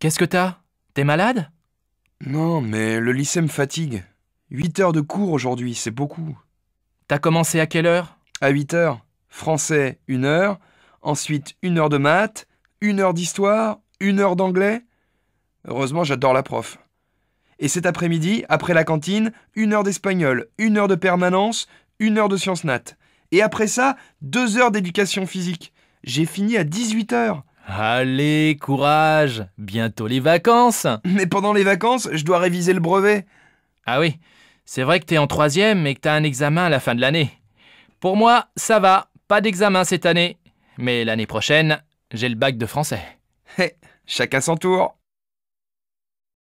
Qu'est-ce que t'as T'es malade Non, mais le lycée me fatigue. 8 heures de cours aujourd'hui, c'est beaucoup. T'as commencé à quelle heure À 8 heures. Français, 1 heure. Ensuite, 1 heure de maths, 1 heure d'histoire, 1 heure d'anglais. Heureusement, j'adore la prof. Et cet après-midi, après la cantine, 1 heure d'espagnol, 1 heure de permanence, 1 heure de sciences nat. Et après ça, 2 heures d'éducation physique. J'ai fini à 18 heures. Allez, courage Bientôt les vacances Mais pendant les vacances, je dois réviser le brevet. Ah oui, c'est vrai que t'es en troisième et que t'as un examen à la fin de l'année. Pour moi, ça va, pas d'examen cette année. Mais l'année prochaine, j'ai le bac de français. Hé, chacun son tour